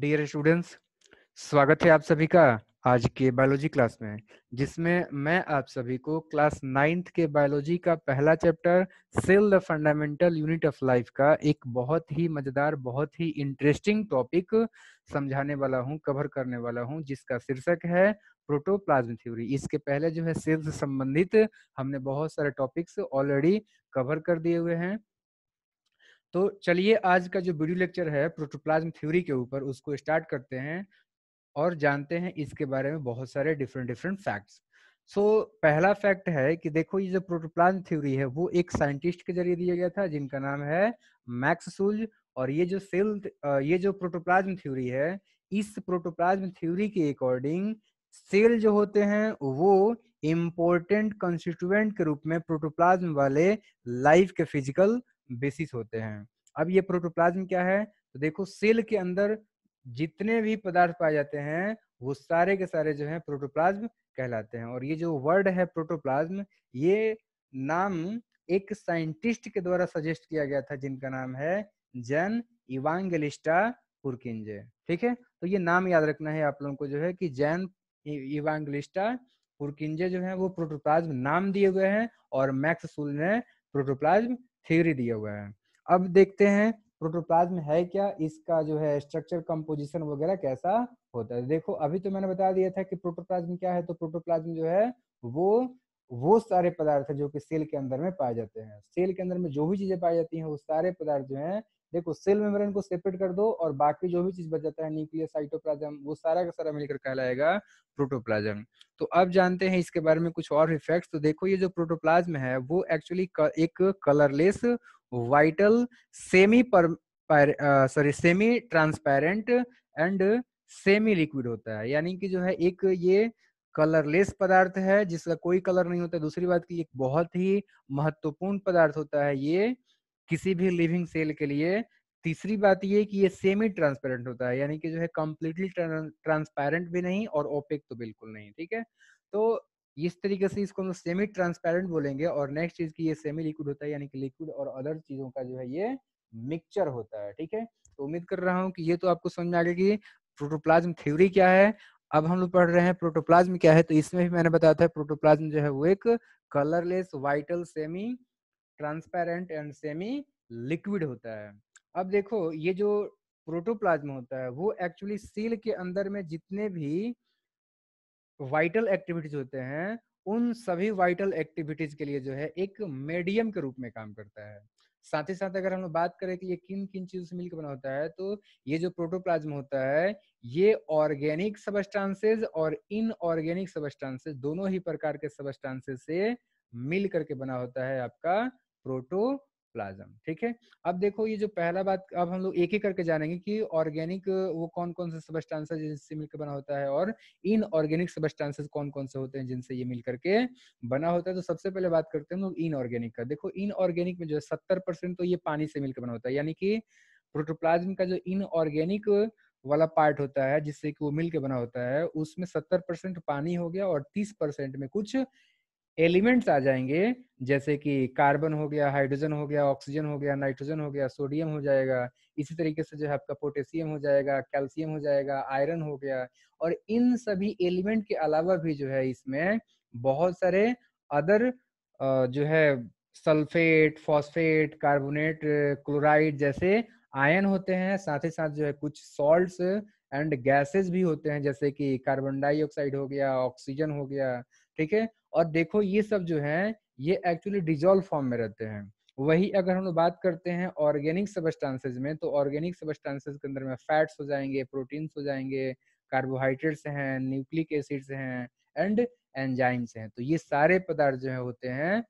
dear students स्वागत है आप सभी का आज के बायोलॉजी क्लास में जिसमें मैं आप सभी को क्लास नाइन्थ के बायोलॉजी का पहला chapter cell the fundamental unit of life का एक बहुत ही मजेदार बहुत ही इंटरेस्टिंग टॉपिक समझाने वाला हूँ कवर करने वाला हूँ जिसका शीर्षक है प्रोटोप्लाज्म थ्योरी इसके पहले जो है सेल से संबंधित हमने बहुत सारे टॉपिक्स ऑलरेडी कवर कर दिए हुए हैं तो चलिए आज का जो वीडियो लेक्चर है प्रोटोप्लाज्म थ्योरी के ऊपर उसको स्टार्ट करते हैं और जानते हैं इसके बारे में बहुत सारे डिफरेंट डिफरेंट फैक्ट्स सो पहला फैक्ट है कि देखो ये जो प्रोटोप्लाज्म थ्योरी है वो एक साइंटिस्ट के जरिए दिया गया था जिनका नाम है मैक्स सुल और ये जो सेल ये जो प्रोटोप्लाज्म थ्योरी है इस प्रोटोप्लाज्म थ्योरी के अकॉर्डिंग सेल जो होते हैं वो इम्पोर्टेंट कंस्टिट्यूएंट के रूप में प्रोटोप्लाज्म वाले लाइफ के फिजिकल बेसिस होते हैं अब ये प्रोटोप्लाज्म क्या है तो देखो सेल के अंदर जितने भी पदार्थ पाए जाते हैं वो सारे के सारे जो है प्रोटोप्लाज्म कहलाते हैं और ये जो वर्ड है प्रोटोप्लाज्म ये नाम एक साइंटिस्ट के द्वारा सजेस्ट किया गया था जिनका नाम है जैन इवांगलिस्टा पुरकिंजे ठीक है तो ये नाम याद रखना है आप लोगों को जो है कि जैन इवांगलिस्टा पुरकिंजे जो है वो प्रोटोप्लाज्म नाम दिए हुए हैं और मैक्स सुल ने प्रोटोप्लाज्म थ्योरी दिया हुआ है अब देखते हैं प्रोटोप्लाज्म है क्या इसका जो है स्ट्रक्चर कंपोजिशन वगैरह कैसा होता है देखो अभी तो मैंने बता दिया था कि प्रोटोप्लाज्म क्या है तो प्रोटोप्लाज्म जो है वो वो सारे पदार्थ जो कि सेल के अंदर में पाए जाते हैं सेल के अंदर में जो भी चीजें पाई जाती हैं वो सारे पदार्थ जो हैं देखो सेल मेम्ब्रेन को सेपरेट कर दो और बाकी जो भी चीज बच जाता है न्यूक्लियर साइटोप्लाज्म वो सारा का सारा मिलकर कहलाएगा प्रोटोप्लाज्म तो अब जानते हैं इसके बारे में कुछ और इफेक्ट तो देखो ये जो प्रोटोप्लाज्म है वो एक्चुअली एक कलरलेस वाइटल सेमी पर sorry semi transparent and semi liquid होता है यानी कि जो है एक ये कलरलेस पदार्थ है जिसका कोई कलर नहीं होता दूसरी बात की एक बहुत ही महत्वपूर्ण पदार्थ होता है ये किसी भी लिविंग सेल के लिए तीसरी बात ये कि ये सेमी ट्रांसपेरेंट होता है यानी कि जो है कम्प्लीटली ट्रांसपेरेंट भी नहीं और ओपेक तो बिल्कुल नहीं ठीक है तो इस तरीके से इसको हम सेमी ट्रांसपेरेंट बोलेंगे और नेक्स्ट चीज की ये सेमी लिक्विड होता है यानी कि लिक्विड और अदर चीजों का जो है ये मिक्सचर होता है ठीक है तो उम्मीद कर रहा हूँ कि ये तो आपको समझ आ गया कि प्रोटोप्लाज्म थ्योरी क्या है अब हम लोग पढ़ रहे हैं प्रोटोप्लाज्म क्या है तो इसमें भी मैंने बताया था प्रोटोप्लाज्म जो है वो एक colourless vital semi transparent and semi liquid होता है अब देखो ये जो प्रोटोप्लाज्म होता है वो एक्चुअली सील के अंदर में जितने भी वाइटल एक्टिविटीज होते हैं उन सभी वाइटल एक्टिविटीज के लिए जो है एक मीडियम के रूप में काम करता है साथ ही साथ अगर हम लोग बात करें कि ये किन किन चीजों से मिलकर बना होता है तो ये जो प्रोटोप्लाज्म होता है ये ऑर्गेनिक सबस्टांसेज और इनऑर्गेनिक सबस्टांसेज दोनों ही प्रकार के सबस्टांसेज से मिल करके बना होता है आपका प्रोटो प्लाज्म ठीक है अब देखो ये जो पहला बात अब हम लोग एक ही करके जानेंगे कि ऑर्गेनिक वो कौन कौन से सबस्टांसेस जिनसे मिलकर बना होता है और इन ऑर्गेनिक सबस्टांसेस कौन कौन से होते हैं जिनसे ये मिलकर के बना होता है तो सबसे पहले बात करते हैं हम लोग इन ऑर्गेनिक का देखो इन ऑर्गेनिक में जो है सत्तर परसेंट तो ये पानी से मिलकर बना होता है यानी कि प्रोटोप्लाज्म का जो इन ऑर्गेनिक वाला पार्ट होता है जिससे कि वो मिलकर बना होता है उसमें सत्तर परसेंट पानी हो गया और तीस परसेंट में कुछ एलिमेंट्स आ जाएंगे जैसे कि कार्बन हो गया हाइड्रोजन हो गया ऑक्सीजन हो गया नाइट्रोजन हो गया सोडियम हो जाएगा इसी तरीके से जो है आपका पोटेशियम हो जाएगा कैल्शियम हो जाएगा आयरन हो गया और इन सभी एलिमेंट के अलावा भी जो है इसमें बहुत सारे अदर जो है सल्फेट फॉस्फेट कार्बोनेट क्लोराइड जैसे आयन होते हैं साथ ही साथ जो है कुछ सॉल्ट एंड गैसेस भी होते हैं जैसे कि कार्बन डाइऑक्साइड हो गया ऑक्सीजन हो गया ठीक है और देखो ये सब जो है ये एक्चुअली डिजोल्व फॉर्म में रहते हैं वही अगर हम लोग बात करते हैं ऑर्गेनिक सबस्टांसेज में तो ऑर्गेनिक सबस्टांसेज के अंदर में फैट्स हो जाएंगे प्रोटीन्स हो जाएंगे कार्बोहाइड्रेट्स हैं न्यूक्लिक एसिड्स हैं एंड एंजाइम्स हैं तो ये सारे पदार्थ जो है होते हैं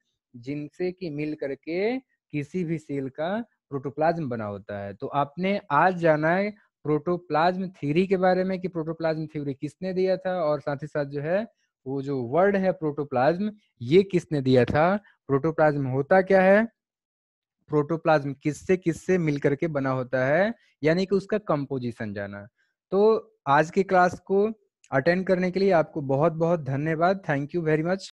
जिनसे कि मिल करके किसी भी सेल का प्रोटोप्लाज्म बना होता है तो आपने आज जाना है प्रोटोप्लाज्म थ्योरी के बारे में कि प्रोटोप्लाज्म थ्योरी किसने दिया था और साथ ही साथ जो है वो जो वर्ड है प्रोटोप्लाज्म ये किसने दिया था प्रोटोप्लाज्म होता क्या है प्रोटोप्लाज्म किससे किससे मिलकर के बना होता है यानी कि उसका कंपोजिशन जाना तो आज की क्लास को अटेंड करने के लिए आपको बहुत बहुत धन्यवाद थैंक यू वेरी मच